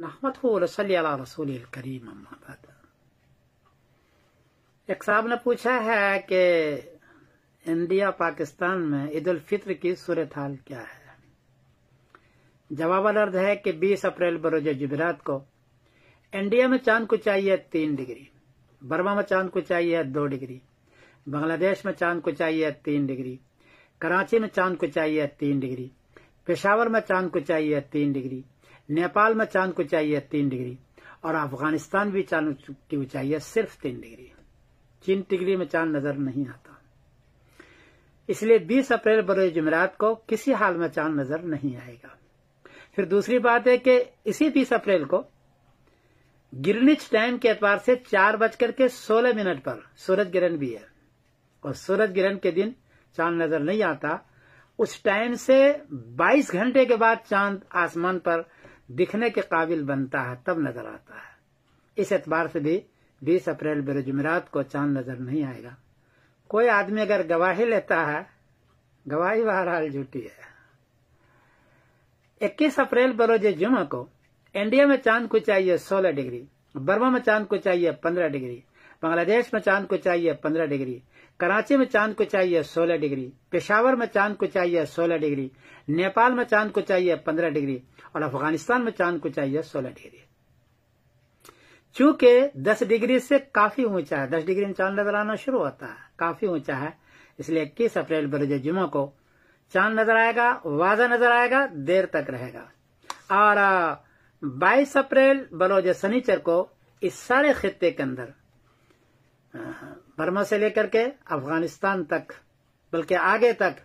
नहमत रसली रसूल करीम एक साहब ने पूछा है कि इंडिया पाकिस्तान में ईद उल फित्र की सूरत हाल क्या है जवाब अर्द है कि 20 अप्रैल बरोज जुबरात को इंडिया में चांद को चाहिए तीन डिग्री बर्मा में चांद को चाहिए दो डिग्री बांग्लादेश में चांद को चाहिए तीन डिग्री कराची में चांद को चाहिए तीन डिग्री पेशावर में चांद को चाहिए तीन डिग्री नेपाल में चांद को चाहिए तीन डिग्री और अफगानिस्तान भी चांद की ऊंचाई है सिर्फ तीन डिग्री तीन डिग्री में चांद नजर नहीं आता इसलिए 20 अप्रैल बरोज जुमेरात को किसी हाल में चांद नजर नहीं आएगा फिर दूसरी बात है कि इसी बीस अप्रैल को गिरनिच टाइम के एतवार से चार बजकर के सोलह मिनट पर सूरज ग्रहण भी है और सूरज ग्रहण के दिन चांद नजर नहीं आता उस टाइम से 22 घंटे के बाद चांद आसमान पर दिखने के काबिल बनता है तब नजर आता है इस एतबार से भी 20 अप्रैल बरजुमरात को चांद नजर नहीं आएगा कोई आदमी अगर गवाही लेता है गवाही बहरहाल झूठी है 21 अप्रैल बरोज जुमा को इंडिया में चांद को चाहिए 16 डिग्री बर्मा में चांद को चाहिए 15 डिग्री बांग्लादेश में चांद को चाहिए पंद्रह डिग्री कराची में चांद को चाहिए सोलह डिग्री पेशावर में चांद को चाहिए सोलह डिग्री नेपाल में चांद को चाहिए पंद्रह डिग्री और अफगानिस्तान में चांद को चाहिए सोलह डिग्री चूंकि दस डिग्री से काफी ऊंचा है दस डिग्री में चांद नजर आना शुरू होता है काफी ऊंचा है इसलिए इक्कीस अप्रैल बरजे जुमा को चांद नजर आएगा वाजा नजर आएगा देर तक रहेगा और 22 अप्रैल बलोज सनीचर को इस सारे खत्ते के अंदर बर्मा से लेकर के अफगानिस्तान तक बल्कि आगे तक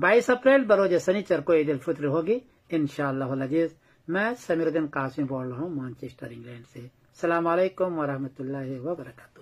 बाईस अप्रैल बरोज सनीचर को ईद उल फित्र होगी इन शजीज मैं समीरुद्दीन कासिम बोल रहा हूँ मानचेस्टर इंग्लैंड से सलामकुम वरहमत ला